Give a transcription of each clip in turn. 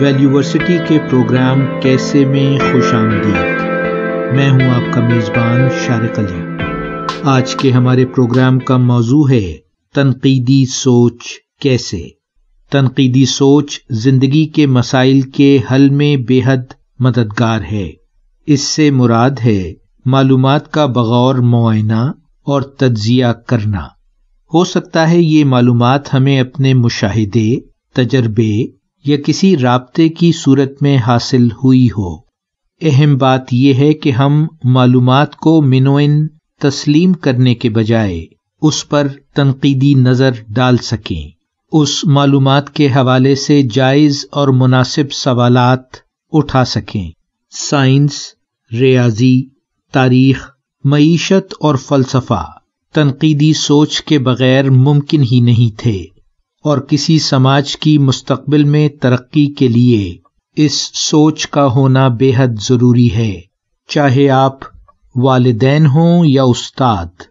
ویلیورسٹی کے پروگرام کیسے میں خوش آمدید میں ہوں آپ کا میزبان شارق علی آج کے ہمارے پروگرام کا موضوع ہے تنقیدی سوچ کیسے تنقیدی سوچ زندگی کے مسائل کے حل میں بے حد مددگار ہے اس سے مراد ہے معلومات کا بغور معائنہ اور تجزیہ کرنا ہو سکتا ہے یہ معلومات ہمیں اپنے مشاہدے تجربے یا کسی رابطے کی صورت میں حاصل ہوئی ہو اہم بات یہ ہے کہ ہم معلومات کو منوئن تسلیم کرنے کے بجائے اس پر تنقیدی نظر ڈال سکیں اس معلومات کے حوالے سے جائز اور مناسب سوالات اٹھا سکیں سائنس ریاضی تاریخ معیشت اور فلسفہ تنقیدی سوچ کے بغیر ممکن ہی نہیں تھے اور کسی سماج کی مستقبل میں ترقی کے لیے اس سوچ کا ہونا بے حد ضروری ہے چاہے آپ والدین ہوں یا استاد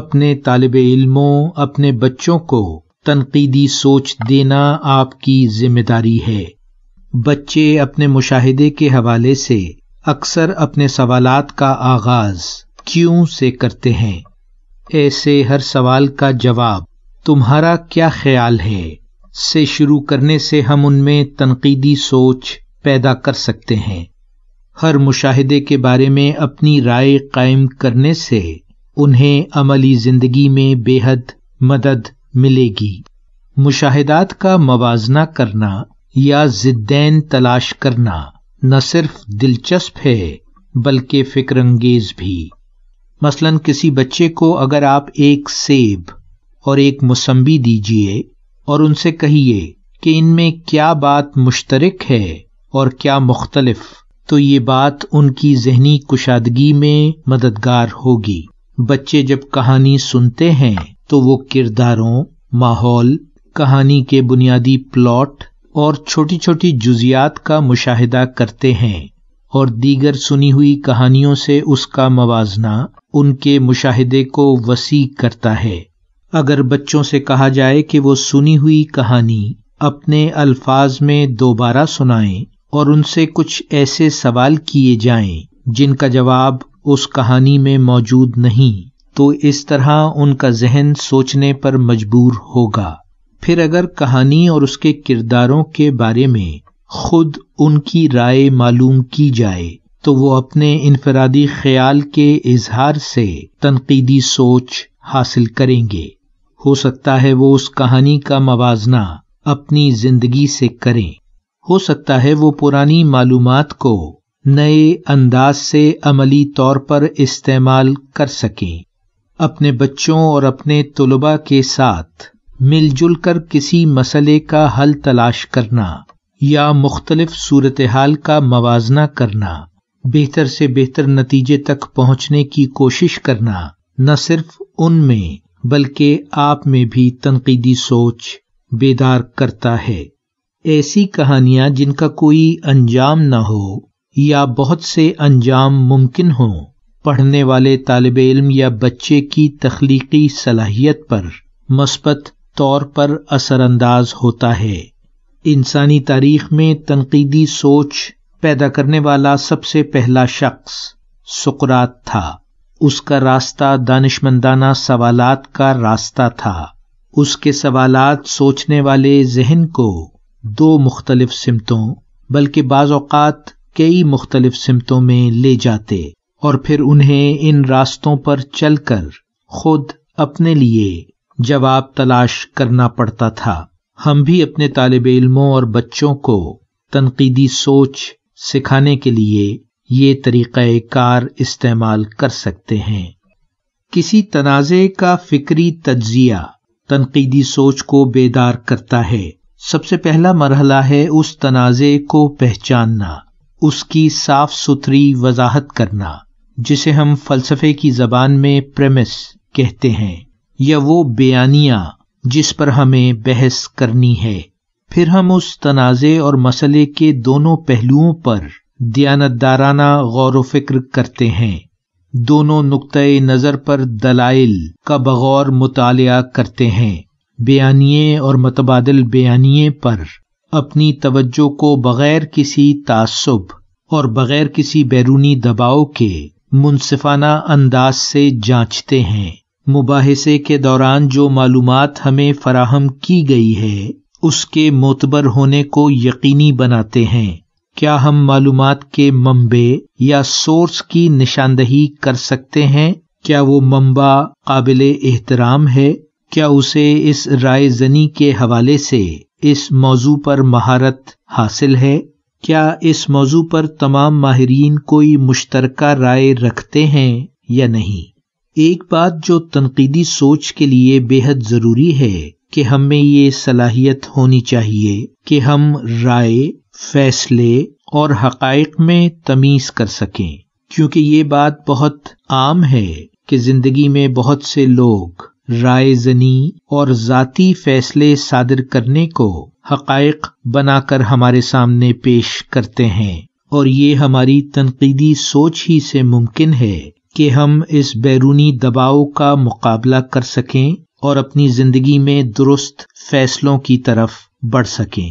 اپنے طالب علموں اپنے بچوں کو تنقیدی سوچ دینا آپ کی ذمہ داری ہے بچے اپنے مشاہدے کے حوالے سے اکثر اپنے سوالات کا آغاز کیوں سے کرتے ہیں ایسے ہر سوال کا جواب تمہارا کیا خیال ہے سے شروع کرنے سے ہم ان میں تنقیدی سوچ پیدا کر سکتے ہیں ہر مشاہدے کے بارے میں اپنی رائے قائم کرنے سے انہیں عملی زندگی میں بے حد مدد ملے گی مشاہدات کا موازنہ کرنا یا زدین تلاش کرنا نہ صرف دلچسپ ہے بلکہ فکر انگیز بھی مثلا کسی بچے کو اگر آپ ایک سیب اور ایک مسمبی دیجیے اور ان سے کہیے کہ ان میں کیا بات مشترک ہے اور کیا مختلف تو یہ بات ان کی ذہنی کشادگی میں مددگار ہوگی بچے جب کہانی سنتے ہیں تو وہ کرداروں ماحول کہانی کے بنیادی پلاٹ اور چھوٹی چھوٹی جزیات کا مشاہدہ کرتے ہیں اور دیگر سنی ہوئی کہانیوں سے اس کا موازنہ ان کے مشاہدے کو وسیع کرتا ہے اگر بچوں سے کہا جائے کہ وہ سنی ہوئی کہانی اپنے الفاظ میں دوبارہ سنائیں اور ان سے کچھ ایسے سوال کیے جائیں جن کا جواب اس کہانی میں موجود نہیں تو اس طرح ان کا ذہن سوچنے پر مجبور ہوگا پھر اگر کہانی اور اس کے کرداروں کے بارے میں خود ان کی رائے معلوم کی جائے تو وہ اپنے انفرادی خیال کے اظہار سے تنقیدی سوچ حاصل کریں گے ہو سکتا ہے وہ اس کہانی کا موازنہ اپنی زندگی سے کریں ہو سکتا ہے وہ پرانی معلومات کو نئے انداز سے عملی طور پر استعمال کر سکیں اپنے بچوں اور اپنے طلباء کے ساتھ مل جل کر کسی مسئلے کا حل تلاش کرنا یا مختلف صورتحال کا موازنہ کرنا بہتر سے بہتر نتیجے تک پہنچنے کی کوشش کرنا نہ صرف ان میں بلکہ آپ میں بھی تنقیدی سوچ بیدار کرتا ہے ایسی کہانیاں جن کا کوئی انجام نہ ہو یا بہت سے انجام ممکن ہوں پڑھنے والے طالب علم یا بچے کی تخلیقی صلاحیت پر مثبت طور پر اثر انداز ہوتا ہے انسانی تاریخ میں تنقیدی سوچ پیدا کرنے والا سب سے پہلا شخص سکرات تھا اس کا راستہ دانش مندانہ سوالات کا راستہ تھا اس کے سوالات سوچنے والے ذہن کو دو مختلف سمتوں بلکہ بعض اوقات کئی مختلف سمتوں میں لے جاتے اور پھر انہیں ان راستوں پر چل کر خود اپنے لیے جواب تلاش کرنا پڑتا تھا ہم بھی اپنے طالب علموں اور بچوں کو تنقیدی سوچ سکھانے کے لیے یہ طریقہ کار استعمال کر سکتے ہیں کسی تنازع کا فکری تجزیہ تنقیدی سوچ کو بیدار کرتا ہے سب سے پہلا مرحلہ ہے اس تنازع کو پہچاننا اس کی صاف ستھری وضاحت کرنا جسے ہم فلسفے کی زبان میں پریمس کہتے ہیں یا وہ بیانیہ جس پر ہمیں بحث کرنی ہے پھر ہم اس تنازع اور مسئلے کے دونوں پہلوؤں پر دیانت دارانہ غور و فکر کرتے ہیں دونوں نقطۂ نظر پر دلائل کا بغور مطالعہ کرتے ہیں بیانیے اور متبادل بیانیے پر اپنی توجہ کو بغیر کسی تعصب اور بغیر کسی بیرونی دباؤ کے منصفانہ انداز سے جانچتے ہیں مباحثے کے دوران جو معلومات ہمیں فراہم کی گئی ہے اس کے معتبر ہونے کو یقینی بناتے ہیں کیا ہم معلومات کے ممبے یا سورس کی نشاندہی کر سکتے ہیں کیا وہ ممبا قابل احترام ہے کیا اسے اس رائے زنی کے حوالے سے اس موضوع پر مہارت حاصل ہے کیا اس موضوع پر تمام ماہرین کوئی مشترکہ رائے رکھتے ہیں یا نہیں ایک بات جو تنقیدی سوچ کے لیے بے حد ضروری ہے کہ ہمیں یہ صلاحیت ہونی چاہیے کہ ہم رائے فیصلے اور حقائق میں تمیز کر سکیں کیونکہ یہ بات بہت عام ہے کہ زندگی میں بہت سے لوگ رائے زنی اور ذاتی فیصلے صادر کرنے کو حقائق بنا کر ہمارے سامنے پیش کرتے ہیں اور یہ ہماری تنقیدی سوچ ہی سے ممکن ہے کہ ہم اس بیرونی دباؤ کا مقابلہ کر سکیں اور اپنی زندگی میں درست فیصلوں کی طرف بڑھ سکیں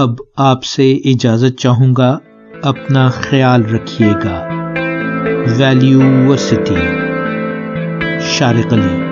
اب آپ سے اجازت چاہوں گا اپنا خیال رکھیے گا ویلیوورسٹی شارق علی